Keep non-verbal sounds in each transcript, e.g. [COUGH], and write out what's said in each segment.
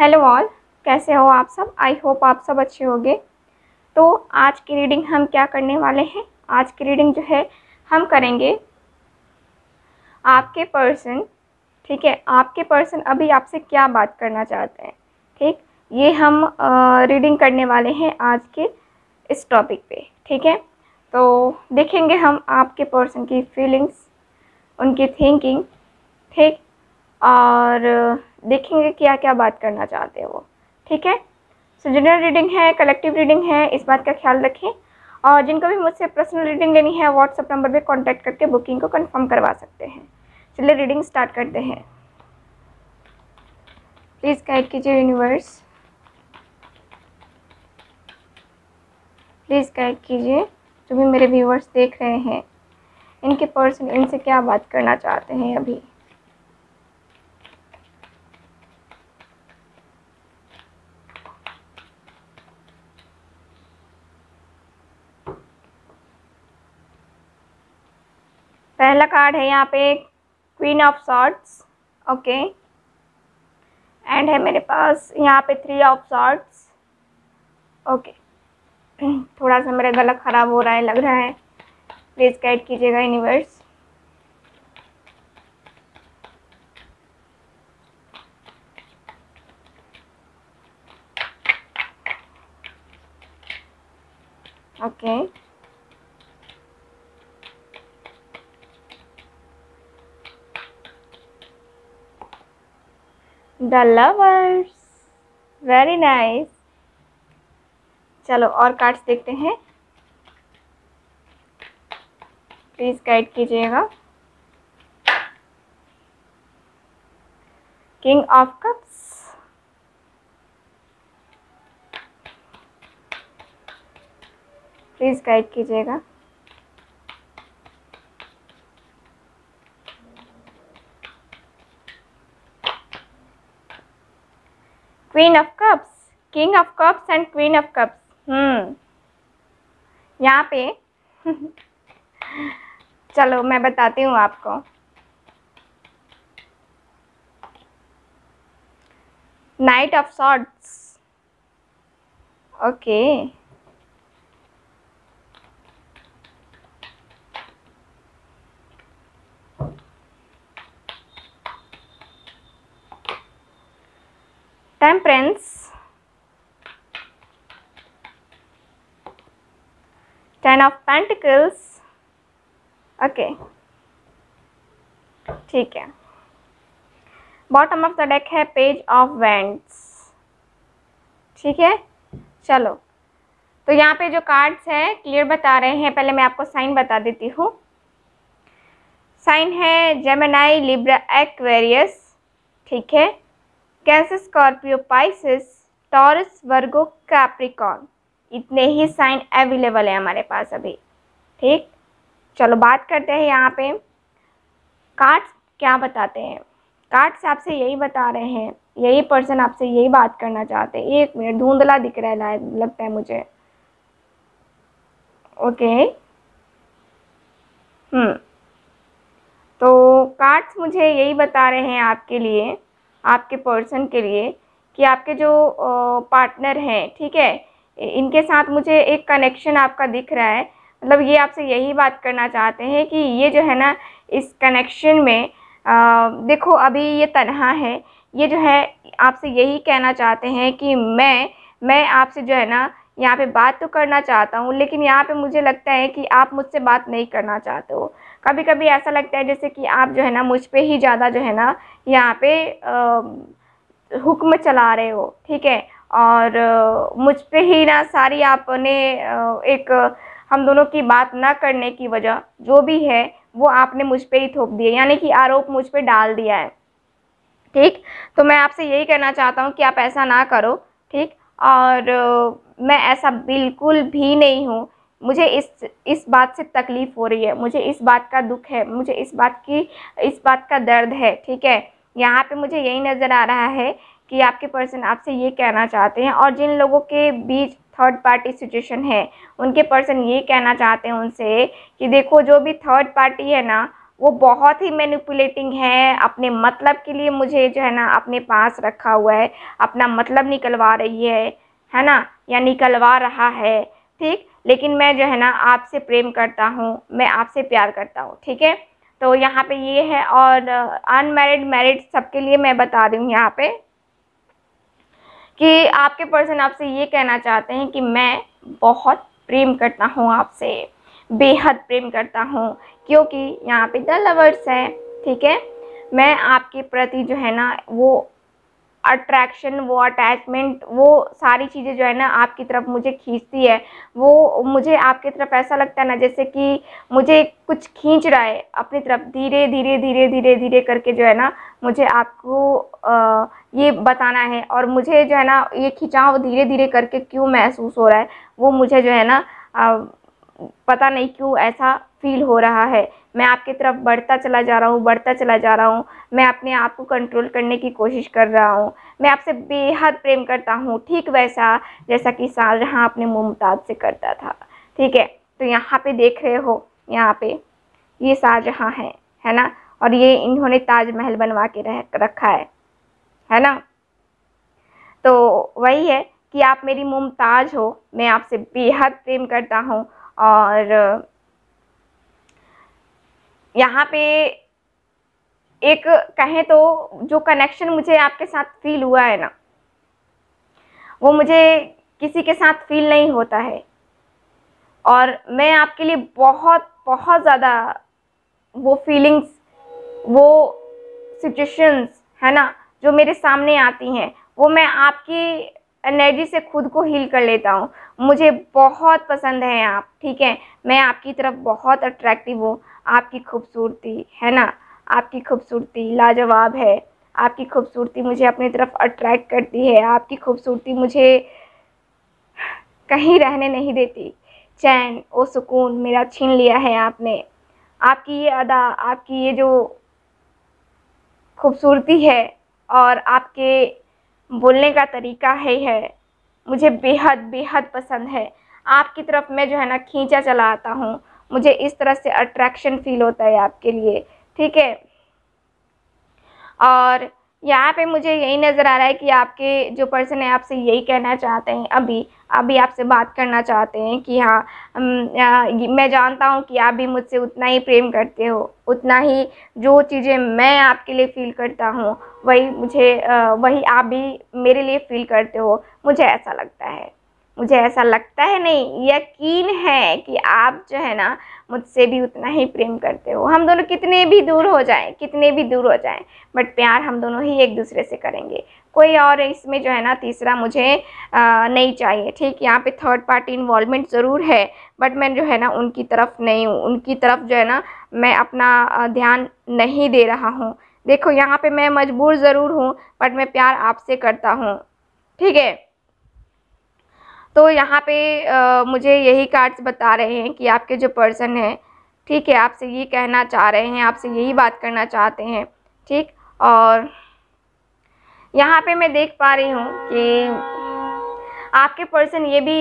Hello all कैसे हो आप सब आई होप आप सब अच्छे होंगे तो आज की रीडिंग हम क्या करने वाले हैं आज की रीडिंग जो है हम करेंगे आपके पर्सन ठीक है आपके पर्सन अभी आपसे क्या बात करना चाहते हैं ठीक ये हम आ, रीडिंग करने वाले हैं आज के इस टॉपिक पे ठीक है तो देखेंगे हम आपके पर्सन की फीलिंग्स उनकी थिंकिंग ठीक और देखेंगे क्या क्या बात करना चाहते हैं वो ठीक है सो जनरल रीडिंग है कलेक्टिव रीडिंग है इस बात का ख्याल रखें और जिनको भी मुझसे पर्सनल रीडिंग लेनी है व्हाट्सअप नंबर पर कॉन्टैक्ट करके बुकिंग को कन्फर्म करवा सकते हैं चलिए रीडिंग स्टार्ट करते हैं प्लीज़ गाइड कीजिए यूनिवर्स प्लीज़ गाइड कीजिए जो भी मेरे व्यूवर्स देख रहे हैं इनके पर्सन इनसे क्या बात करना चाहते हैं अभी पहला कार्ड है यहाँ पे queen of swords okay and है मेरे पास यहाँ पे थ्री ऑफ शॉर्ट्स ओके थोड़ा सा मेरा गला ख़राब हो रहा है लग रहा है प्लीज़ गाइड कीजिएगा universe okay okay. The lovers very nice चलो और कार्ड्स देखते हैं प्लीज़ गाइड कीजिएगा king of cups please guide कीजिएगा queen of cups king of cups and queen of cups hmm यहाँ पे [LAUGHS] चलो मैं बताती हूँ आपको knight of swords okay temperance ten of pentacles okay ठीक है बॉटम ऑफ द डेक है पेज ऑफ वेंट्स ठीक है चलो तो यहाँ पे जो कार्ड्स है क्लियर बता रहे हैं पहले मैं आपको साइन बता देती हूँ साइन है जेमेनाई लिब्रा एक्वेरियस ठीक है कैसे Scorpio Pisces Taurus Virgo Capricorn इतने ही साइन अवेलेबल है हमारे पास अभी ठीक चलो बात करते हैं यहाँ पे कार्ड्स क्या बताते हैं कार्ड्स आपसे यही बता रहे हैं यही पर्सन आपसे यही बात करना चाहते हैं एक मिनट धुंधला दिख रहा है लगता है मुझे ओके हम्म तो कार्ड्स मुझे यही बता रहे हैं आपके लिए आपके पर्सन के लिए कि आपके जो पार्टनर हैं ठीक है इनके साथ मुझे एक कनेक्शन आपका दिख रहा है मतलब ये आपसे यही बात करना चाहते हैं कि ये जो है ना इस कनेक्शन में आ, देखो अभी ये तनहा है ये जो है आपसे यही कहना चाहते हैं कि मैं मैं आपसे जो है ना यहाँ पे बात तो करना चाहता हूँ लेकिन यहाँ पे मुझे लगता है कि आप मुझसे बात नहीं करना चाहते हो कभी कभी ऐसा लगता है जैसे कि आप जो है ना मुझ पर ही ज़्यादा जो है ना यहाँ पे हुक्म चला रहे हो ठीक है और मुझ पर ही ना सारी आपने एक हम दोनों की बात ना करने की वजह जो भी है वो आपने मुझ पर ही थोप दिया यानी कि आरोप मुझ पर डाल दिया है ठीक तो मैं आपसे यही कहना चाहता हूँ कि आप ऐसा ना करो ठीक और मैं ऐसा बिल्कुल भी नहीं हूँ मुझे इस इस बात से तकलीफ़ हो रही है मुझे इस बात का दुख है मुझे इस बात की इस बात का दर्द है ठीक है यहाँ पे मुझे यही नज़र आ रहा है कि आपके पर्सन आपसे ये कहना चाहते हैं और जिन लोगों के बीच थर्ड पार्टी सिचुएशन है उनके पर्सन ये कहना चाहते हैं उनसे कि देखो जो भी थर्ड पार्टी है ना वो बहुत ही मैनिपुलेटिंग है अपने मतलब के लिए मुझे जो है ना अपने पास रखा हुआ है अपना मतलब निकलवा रही है है ना या निकलवा रहा है ठीक लेकिन मैं जो है ना आपसे प्रेम करता हूँ मैं आपसे प्यार करता हूँ ठीक है तो यहाँ पे ये है और अनमेरिड मैरिड सबके लिए मैं बता रही हूँ यहाँ पे कि आपके पर्सन आपसे ये कहना चाहते हैं कि मैं बहुत प्रेम करता हूँ आपसे बेहद प्रेम करता हूँ क्योंकि यहाँ पे द लवर्स है ठीक है मैं आपके प्रति जो है ना वो अट्रैक्शन वो अटैचमेंट वो सारी चीज़ें जो है ना आपकी तरफ मुझे खींचती है वो मुझे आपकी तरफ ऐसा लगता है ना जैसे कि मुझे कुछ खींच रहा है अपनी तरफ धीरे धीरे धीरे धीरे धीरे करके जो है ना मुझे आपको आ, ये बताना है और मुझे जो है ना ये खिंचाव धीरे धीरे करके क्यों महसूस हो रहा है वो मुझे जो है ना आ, पता नहीं क्यों ऐसा फील हो रहा है मैं आपकी तरफ बढ़ता चला जा रहा हूँ बढ़ता चला जा रहा हूँ मैं अपने आप को कंट्रोल करने की कोशिश कर रहा हूँ मैं आपसे बेहद प्रेम करता हूँ ठीक वैसा जैसा कि शाहजहाँ अपने मुमताज से करता था ठीक है तो यहाँ पे देख रहे हो यहाँ पे ये शाहजहाँ हैं है ना और ये इन्होंने ताजमहल बनवा के रह रखा है है ना तो वही है कि आप मेरी मुमताज हो मैं आपसे बेहद प्रेम करता हूँ और यहाँ पे एक कहें तो जो कनेक्शन मुझे आपके साथ फील हुआ है ना वो मुझे किसी के साथ फील नहीं होता है और मैं आपके लिए बहुत बहुत ज़्यादा वो फीलिंग्स वो सिचुएशंस है ना जो मेरे सामने आती हैं वो मैं आपकी एनर्जी से खुद को हील कर लेता हूँ मुझे बहुत पसंद हैं आप ठीक है मैं आपकी तरफ बहुत अट्रैक्टिव हूँ आपकी खूबसूरती है ना आपकी खूबसूरती लाजवाब है आपकी खूबसूरती मुझे अपनी तरफ अट्रैक्ट करती है आपकी खूबसूरती मुझे कहीं रहने नहीं देती चैन ओ सुकून मेरा छीन लिया है आपने आपकी ये अदा आपकी ये जो खूबसूरती है और आपके बोलने का तरीका है है मुझे बेहद बेहद पसंद है आपकी तरफ मैं जो है ना खींचा चला आता हूँ मुझे इस तरह से अट्रैक्शन फील होता है आपके लिए ठीक है और यहाँ पे मुझे यही नज़र आ रहा है कि आपके जो पर्सन है आपसे यही कहना चाहते हैं अभी अभी आपसे बात करना चाहते हैं कि हाँ मैं जानता हूँ कि आप भी मुझसे उतना ही प्रेम करते हो उतना ही जो चीज़ें मैं आपके लिए फ़ील करता हूँ वही मुझे वही आप भी मेरे लिए फ़ील करते हो मुझे ऐसा लगता है मुझे ऐसा लगता है नहीं यकीन है कि आप जो है ना मुझसे भी उतना ही प्रेम करते हो हम दोनों कितने भी दूर हो जाएं कितने भी दूर हो जाएं बट प्यार हम दोनों ही एक दूसरे से करेंगे कोई और इसमें जो है ना तीसरा मुझे आ, नहीं चाहिए ठीक यहाँ पे थर्ड पार्टी इन्वॉल्वमेंट ज़रूर है बट मैं जो है ना उनकी तरफ नहीं हूँ उनकी तरफ जो है ना मैं अपना ध्यान नहीं दे रहा हूँ देखो यहाँ पर मैं मजबूर ज़रूर हूँ बट मैं प्यार आपसे करता हूँ ठीक है तो यहाँ पे आ, मुझे यही कार्ड्स बता रहे हैं कि आपके जो पर्सन हैं ठीक है आपसे ये कहना चाह रहे हैं आपसे यही बात करना चाहते हैं ठीक और यहाँ पे मैं देख पा रही हूँ कि आपके पर्सन ये भी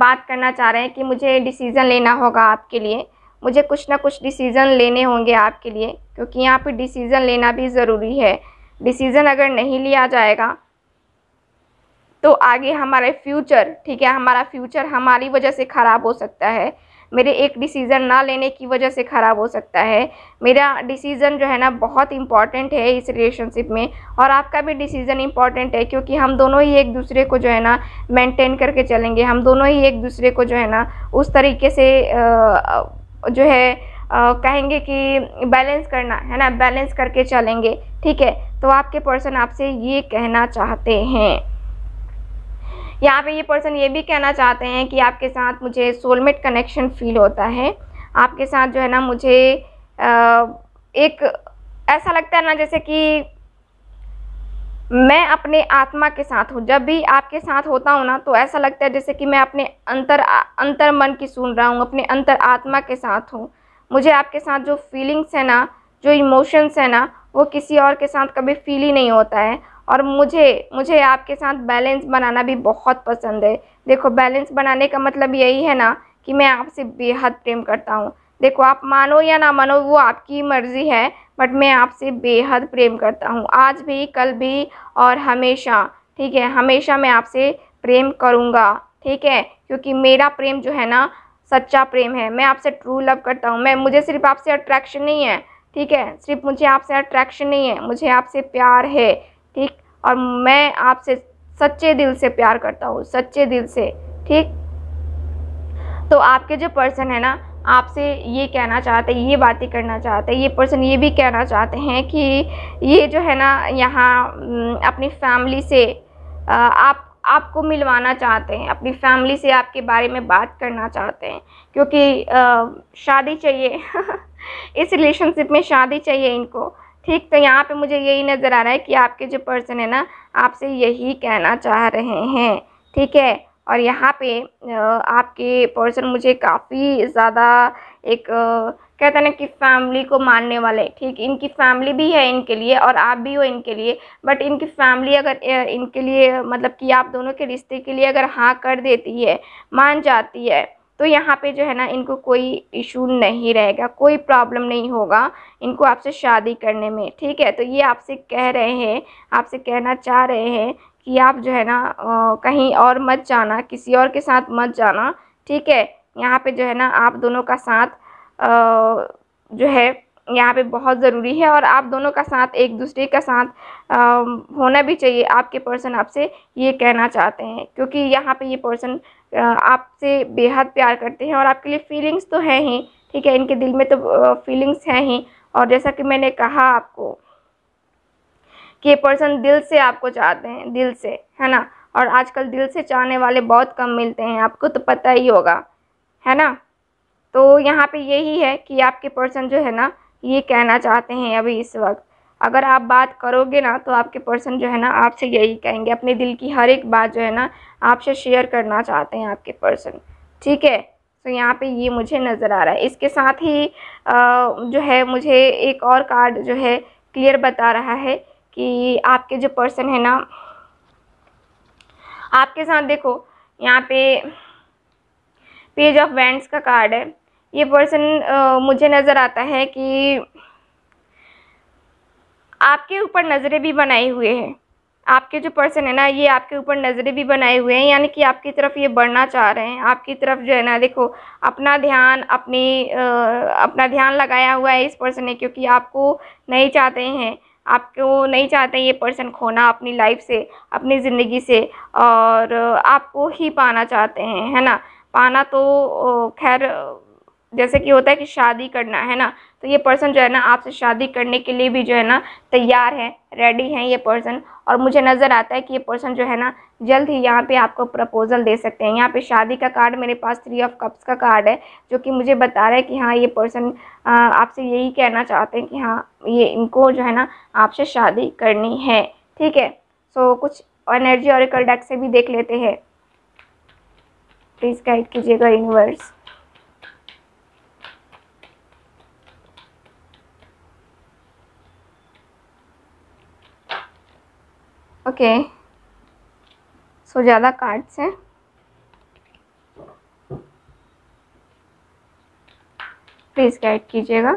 बात करना चाह रहे हैं कि मुझे डिसीज़न लेना होगा आपके लिए मुझे कुछ ना कुछ डिसीज़न लेने होंगे आपके लिए क्योंकि यहाँ पे डिसीज़न लेना भी ज़रूरी है डिसीज़न अगर नहीं लिया जाएगा तो आगे हमारे फ्यूचर ठीक है हमारा फ्यूचर हमारी वजह से ख़राब हो सकता है मेरे एक डिसीज़न ना लेने की वजह से ख़राब हो सकता है मेरा डिसीज़न जो है ना बहुत इम्पॉर्टेंट है इस रिलेशनशिप में और आपका भी डिसीज़न इम्पॉर्टेंट है क्योंकि हम दोनों ही एक दूसरे को जो है ना मेंटेन करके चलेंगे हम दोनों ही एक दूसरे को जो है ना उस तरीके से जो है कहेंगे कि बैलेंस करना है ना बैलेंस करके चलेंगे ठीक है तो आपके पर्सन आपसे ये कहना चाहते हैं यहाँ पे ये पर्सन ये भी कहना चाहते हैं कि आपके साथ मुझे सोलमेट कनेक्शन फील होता है आपके साथ जो है ना मुझे एक ऐसा लगता है ना जैसे कि मैं अपने आत्मा के साथ हूँ जब भी आपके साथ होता हूँ ना तो ऐसा लगता है जैसे कि मैं अपने अंतर अंतर मन की सुन रहा हूँ अपने अंतर आत्मा के साथ हूँ मुझे आपके साथ जो फीलिंग्स है ना जो इमोशंस है ना वो किसी और के साथ कभी फील ही नहीं होता है और मुझे मुझे आपके साथ बैलेंस बनाना भी बहुत पसंद है देखो बैलेंस बनाने का मतलब यही है ना कि मैं आपसे बेहद प्रेम करता हूँ देखो आप मानो या ना मानो वो आपकी मर्ज़ी है बट मैं आपसे बेहद प्रेम करता हूँ आज भी कल भी और हमेशा ठीक है हमेशा मैं आपसे प्रेम करूँगा ठीक है क्योंकि मेरा प्रेम जो है ना सच्चा प्रेम है मैं आपसे ट्रू लव करता हूँ मैं मुझे सिर्फ आपसे अट्रैक्शन नहीं है ठीक है सिर्फ मुझे आपसे अट्रैक्शन नहीं है मुझे आपसे प्यार है ठीक और मैं आपसे सच्चे दिल से प्यार करता हूँ सच्चे दिल से ठीक तो आपके जो पर्सन है ना आपसे ये कहना चाहते हैं ये बातें करना चाहते हैं ये पर्सन ये भी कहना चाहते हैं कि ये जो है ना यहाँ अपनी फैमिली से आप आपको मिलवाना चाहते हैं अपनी फैमिली से आपके बारे में बात करना चाहते हैं क्योंकि शादी चाहिए [LAUGHS] इस रिलेशनशिप में शादी चाहिए इनको ठीक तो यहाँ पे मुझे यही नज़र आ रहा है कि आपके जो पर्सन है ना आपसे यही कहना चाह रहे हैं ठीक है और यहाँ पे आपके पर्सन मुझे काफ़ी ज़्यादा एक कहते हैं ना कि फैमिली को मानने वाले ठीक इनकी फैमिली भी है इनके लिए और आप भी हो इनके लिए बट इनकी फैमिली अगर इनके लिए मतलब कि आप दोनों के रिश्ते के लिए अगर हाँ कर देती है मान जाती है तो यहाँ पे जो है ना इनको कोई इशू नहीं रहेगा कोई प्रॉब्लम नहीं होगा इनको आपसे शादी करने में ठीक है तो ये आपसे कह रहे हैं आपसे कहना चाह रहे हैं कि आप जो है ना कहीं और मत जाना किसी और के साथ मत जाना ठीक है यहाँ पे जो है ना आप दोनों का साथ आ, जो है यहाँ पे बहुत ज़रूरी है और आप दोनों का साथ एक दूसरे का साथ आ, होना भी चाहिए आपके पर्सन आपसे ये कहना चाहते हैं क्योंकि यहाँ पे ये पर्सन आपसे बेहद प्यार करते हैं और आपके लिए फीलिंग्स तो हैं ही ठीक है इनके दिल में तो फीलिंग्स हैं ही और जैसा कि मैंने कहा आपको कि ये पर्सन दिल से आपको चाहते हैं दिल से है ना और आजकल दिल से चाहने वाले बहुत कम मिलते हैं आपको तो पता ही होगा है ना तो यहाँ पे यही है कि आपके पर्सन जो है ना ये कहना चाहते हैं अभी इस वक्त अगर आप बात करोगे ना तो आपके पर्सन जो है ना आपसे यही कहेंगे अपने दिल की हर एक बात जो है ना आपसे शेयर करना चाहते हैं आपके पर्सन ठीक है तो यहाँ पे ये मुझे नज़र आ रहा है इसके साथ ही आ, जो है मुझे एक और कार्ड जो है क्लियर बता रहा है कि आपके जो पर्सन है ना आपके साथ देखो यहाँ पे पेज ऑफ वैंड्स का कार्ड है ये पर्सन मुझे नज़र आता है कि आपके ऊपर नज़रें भी बनाए हुए हैं आपके जो पर्सन है ना ये आपके ऊपर नज़रें भी बनाए हुए हैं यानी कि आपकी तरफ ये बढ़ना चाह रहे हैं आपकी तरफ जो है ना देखो अपना ध्यान अपनी आ, अपना ध्यान लगाया हुआ है इस पर्सन ने क्योंकि आपको नहीं चाहते हैं आपको नहीं चाहते ये पर्सन खोना अपनी लाइफ से अपनी ज़िंदगी से और आपको ही पाना चाहते हैं है ना पाना तो खैर जैसे कि होता है कि शादी करना है ना तो ये पर्सन जो है ना आपसे शादी करने के लिए भी जो है ना तैयार है रेडी है ये पर्सन और मुझे नज़र आता है कि ये पर्सन जो है ना जल्द ही यहाँ पे आपको प्रपोज़ल दे सकते हैं यहाँ पे शादी का कार्ड मेरे पास थ्री ऑफ कप्स का कार्ड है जो कि मुझे बता रहा है कि हाँ ये पर्सन आपसे यही कहना चाहते हैं कि हाँ ये इनको जो है ना आपसे शादी करनी है ठीक है सो कुछ एनर्जी और डेक से भी देख लेते हैं प्लीज़ गाइड कीजिएगा यूनिवर्स ओके सो ज़्यादा कार्ड्स हैं प्लीज़ गाइड कीजिएगा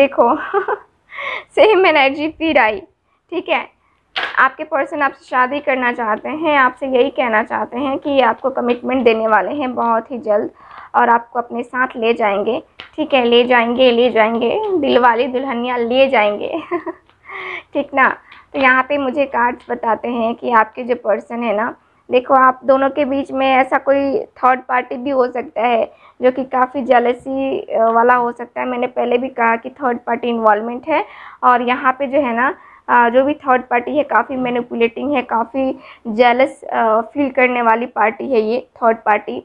देखो सेम [LAUGHS] एनर्जी फिर आई ठीक है आपके पर्सन आपसे शादी करना चाहते हैं आपसे यही कहना चाहते हैं कि ये आपको कमिटमेंट देने वाले हैं बहुत ही जल्द और आपको अपने साथ ले जाएंगे ठीक है ले जाएंगे ले जाएंगे दिल वाली दुल्हनियाँ ले जाएंगे [LAUGHS] ठीक ना तो यहाँ पे मुझे कार्ड्स बताते हैं कि आपके जो पर्सन है ना देखो आप दोनों के बीच में ऐसा कोई थर्ड पार्टी भी हो सकता है जो कि काफ़ी जलसी वाला हो सकता है मैंने पहले भी कहा कि थर्ड पार्टी इन्वॉलमेंट है और यहाँ पे जो है ना जो भी थर्ड पार्टी है काफ़ी मैनिपुलेटिंग है काफ़ी जेलस फील करने वाली पार्टी है ये थर्ड पार्टी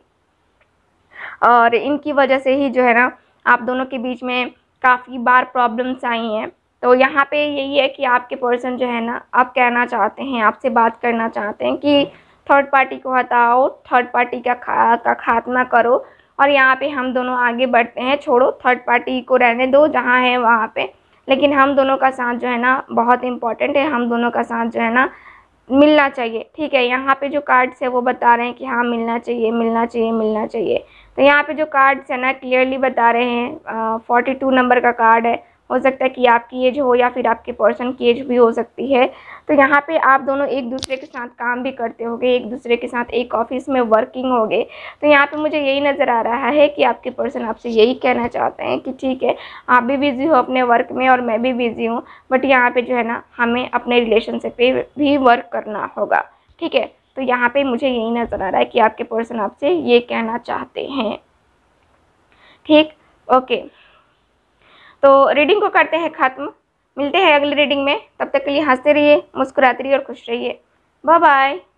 और इनकी वजह से ही जो है ना आप दोनों के बीच में काफ़ी बार प्रॉब्लम्स आई हैं तो यहाँ पे यही है कि आपके पर्सन जो है ना आप कहना चाहते हैं आपसे बात करना चाहते हैं कि थर्ड पार्टी को हटाओ थर्ड पार्टी का खा का खात्मा करो और यहाँ पे हम दोनों आगे बढ़ते हैं छोड़ो थर्ड पार्टी को रहने दो जहाँ है वहाँ पे लेकिन हम दोनों का साथ जो है ना बहुत इम्पॉर्टेंट है हम दोनों का साथ जो है ना मिलना चाहिए ठीक है यहाँ पर जो कार्ड्स है वो बता रहे हैं कि हाँ मिलना चाहिए मिलना चाहिए मिलना चाहिए तो यहाँ पे जो कार्ड्स है ना क्लियरली बता रहे हैं फोर्टी टू नंबर का कार्ड है हो सकता है कि आपकी एज हो या फिर आपके पर्सन की एज भी हो सकती है तो यहाँ पे आप दोनों एक दूसरे के साथ काम भी करते होगे एक दूसरे के साथ एक ऑफिस में वर्किंग होगे तो यहाँ पे मुझे यही नज़र आ रहा है कि आपके पर्सन आपसे यही कहना चाहते हैं कि ठीक है आप भी बिज़ी हो अपने वर्क में और मैं भी बिज़ी हूँ बट यहाँ पर जो है ना हमें अपने रिलेशनशिप पर भी वर्क करना होगा ठीक है तो यहाँ पे मुझे यही नज़र आ रहा है कि आपके पर्सन आपसे ये कहना चाहते हैं ठीक ओके तो रीडिंग को करते हैं ख़त्म मिलते हैं अगली रीडिंग में तब तक के लिए हंसते रहिए मुस्कुराते रहिए और खुश रहिए बाय बाय